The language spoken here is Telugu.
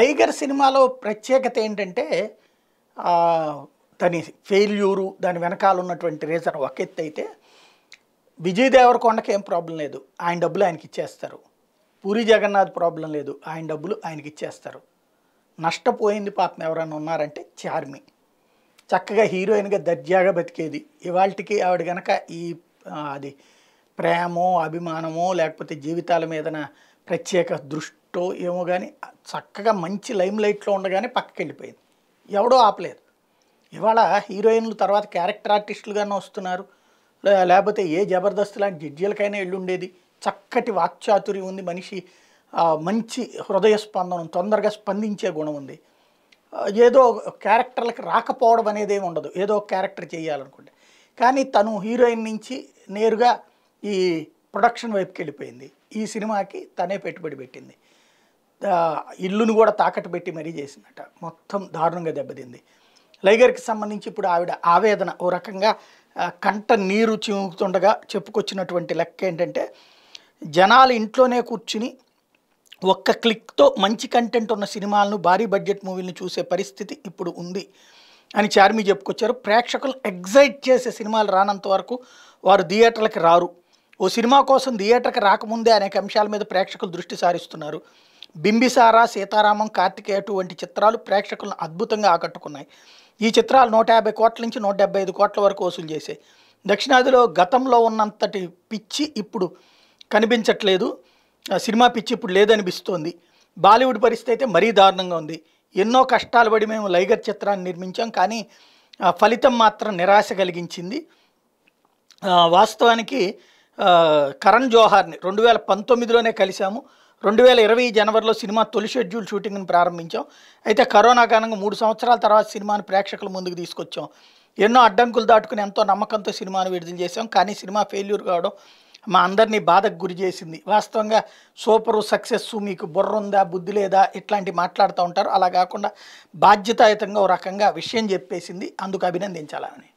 టైగర్ సినిమాలో ప్రత్యేకత ఏంటంటే దాని ఫెయిల్యూరు దాని వెనకాల ఉన్నటువంటి రీజన్ ఒక ఎత్తు అయితే విజయ్ దేవరకొండకి ఏం ప్రాబ్లం లేదు ఆయన డబ్బులు ఆయనకి ఇచ్చేస్తారు పూరి జగన్నాథ్ ప్రాబ్లం లేదు ఆయన డబ్బులు ఆయనకి ఇచ్చేస్తారు నష్టపోయింది పాపం ఎవరైనా ఉన్నారంటే చార్మి చక్కగా హీరోయిన్గా దర్జాగా బతికేది ఇవాళకి ఆవిడ గనక ఈ అది ప్రేమో అభిమానమో లేకపోతే జీవితాల మీదన ప్రత్యేక దృష్టి కరెక్టో ఏమో కానీ చక్కగా మంచి లైమ్ లైట్లో ఉండగానే పక్కకి వెళ్ళిపోయింది ఎవడో ఆపలేదు ఇవాళ హీరోయిన్లు తర్వాత క్యారెక్టర్ ఆర్టిస్టులుగానే వస్తున్నారు లేకపోతే ఏ జబర్దస్త్ లాంటి జడ్జీలకైనా ఉండేది చక్కటి వాక్చాతుర్యం ఉంది మనిషి మంచి హృదయ స్పందనం తొందరగా స్పందించే గుణం ఉంది ఏదో క్యారెక్టర్లకు రాకపోవడం అనేది ఏమి ఉండదు ఏదో క్యారెక్టర్ చేయాలనుకుంటే కానీ తను హీరోయిన్ నుంచి నేరుగా ఈ ప్రొడక్షన్ వైపుకి వెళ్ళిపోయింది ఈ సినిమాకి తనే పెట్టుబడి పెట్టింది ఇల్లును కూడా తాకట్టు పెట్టి మరీ చేసిందట మొత్తం దారుణంగా దెబ్బతింది లైగర్కి సంబంధించి ఇప్పుడు ఆవిడ ఆవేదన ఓ రకంగా కంట నీరు చిముకుతుండగా చెప్పుకొచ్చినటువంటి లెక్క ఏంటంటే జనాలు ఇంట్లోనే కూర్చుని ఒక్క క్లిక్తో మంచి కంటెంట్ ఉన్న సినిమాలను భారీ బడ్జెట్ మూవీలను చూసే పరిస్థితి ఇప్పుడు ఉంది అని చార్మి చెప్పుకొచ్చారు ప్రేక్షకులు ఎగ్జైట్ చేసే సినిమాలు రానంత వరకు వారు థియేటర్లకు రారు ఓ సినిమా కోసం థియేటర్కి రాకముందే అనేక అంశాల మీద ప్రేక్షకులు దృష్టి సారిస్తున్నారు బింబిసార సీతారామం కార్తికేయటు వంటి చిత్రాలు ప్రేక్షకులను అద్భుతంగా ఆకట్టుకున్నాయి ఈ చిత్రాలు నూట యాభై కోట్ల నుంచి నూట డెబ్బై ఐదు కోట్ల వరకు వసూలు చేశాయి దక్షిణాదిలో గతంలో ఉన్నంతటి పిచ్చి ఇప్పుడు కనిపించట్లేదు సినిమా పిచ్చి ఇప్పుడు లేదనిపిస్తోంది బాలీవుడ్ పరిస్థితి అయితే మరీ దారుణంగా ఉంది ఎన్నో కష్టాలు పడి మేము లైగర్ చిత్రాన్ని నిర్మించాం కానీ ఫలితం మాత్రం నిరాశ కలిగించింది వాస్తవానికి కరణ్ జోహార్ని రెండు వేల పంతొమ్మిదిలోనే కలిశాము రెండు వేల ఇరవై జనవరిలో సినిమా తొలి షెడ్యూల్ షూటింగ్ను ప్రారంభించాం అయితే కరోనా కారణంగా మూడు సంవత్సరాల తర్వాత సినిమాను ప్రేక్షకుల ముందుకు తీసుకొచ్చాం ఎన్నో అడ్డంకులు దాటుకుని ఎంతో నమ్మకంతో సినిమాను విడుదల చేశాం కానీ సినిమా ఫెయిల్యూర్ కావడం మా అందరినీ బాధకు గురి చేసింది వాస్తవంగా సూపరు సక్సెస్ మీకు బుర్ర ఉందా బుద్ధి లేదా ఇట్లాంటివి మాట్లాడుతూ ఉంటారు అలా కాకుండా బాధ్యతాయుతంగా ఒక రకంగా విషయం చెప్పేసింది అందుకు అభినందించాలని